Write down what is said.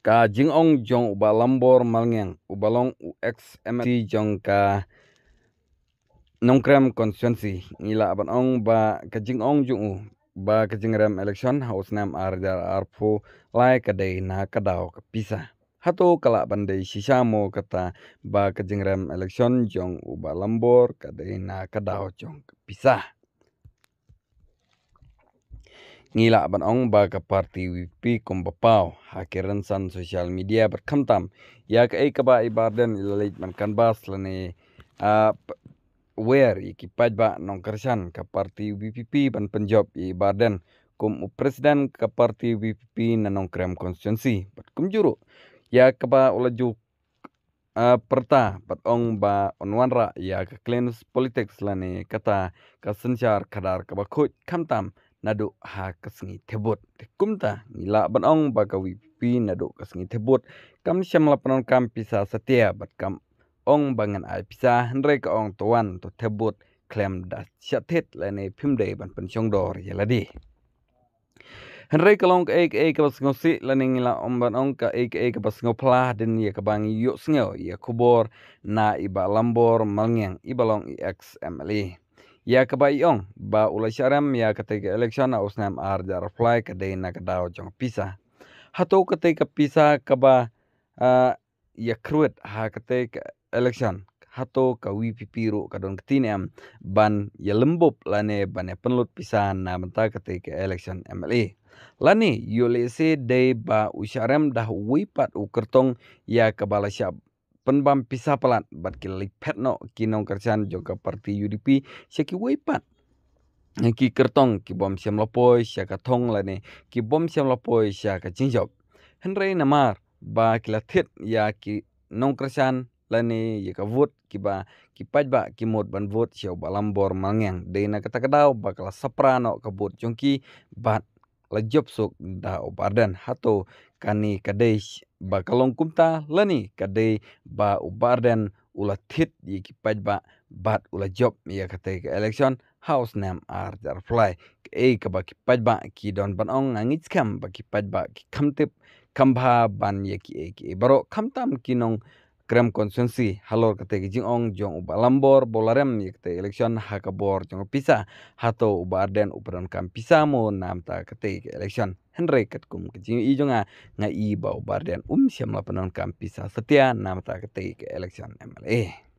ka jing ong jong uba lambor malngeng ubalong u ex mt jong ka nongkrem konsensi ngila aban ong ba ka jing ong jong u ba ka jing rem election house nam ar dar ar pu lai ka dei na ka dau ka pisa hato kala bande sisa mo kata ba ka jing rem election jong uba lambor ka dei na ka dau jong ka pisa ngila ya kan ban ong ya ba ya ka parti WP kum bapau hakiran san sosial media berkhamtam ya ka ek ba ibarden lalit man kan bas lani a iki paj ba nong kersan ka parti WPP ban penjob ibarden kum u presiden ka parti WPP nanong krem konstitusi bat kum juru ya ka ba ulaju perta pat ong ba onwan ra ya ka klinus politik lani kata ka sensyar kadar ka ba khut kamtam naduk ha kesengi tebut. Kum ta ngilak ban ong baga wipi naduk kesengi tebut. Kam siam lapanon kam pisa setia bat kam ong bangan ai pisa hendrai ke ong tuan tu tebut klem da syatit lene pimde ban pencong dor ya ladi. Hendrai ke long ke ek ek ke basengo si lene ngilak ong ban ong ke ek ek ke basengo pelah din ya ke bang yuk sengyo ya kubor na iba lambor malngeng iba long XMLE ya kabayong ba ulasyaram ya katika election aus nam ar jar fly ka dei na jong pisa hato katika pisa ka ba uh, eh, ya kruet ha katika election hato ka wpp ro ka don ktinem ban ya lembop lane ban ya penlut pisa na menta katika election mla lani yulese dei ba usyaram dah wipat ukertong ya kabala syab penbam pisah pelat bat ki pet no ki nong kerjaan joga parti UDP sia ki waipat. Eh, ki kertong ki bom siam lopoi sia tong lani, ne ki bom siam lopoi sia ka lah cinjok. Henre namar ba ki latit ya ki nong kerjaan la ya ka vut ki ba ki paj ba ki mod ban vut sia ba lambor mangeng de na kata kedau ba kala soprano ka bot jongki bat lejop suk da obardan hato kani kadesh ba kalong kumta lani kade ba ubarden ula thit yiki paj ba bat ula job ya kate ka election house nam ar jar fly e ka ba ki paj ba ki don ban ong angich kam ba ki paj ba ki kham tip kham ba ban yaki e ki e baro kham tam ki nong krem konsensi halor kate gijing ong jong uba lambor bolarem yek te election hakabor jong pisa hato uba arden uperan kam pisa mo nam ta kate election henry ket kum kijing i jonga nga i ba uba arden um siam lapanan kam pisa setia nam ta kate election mla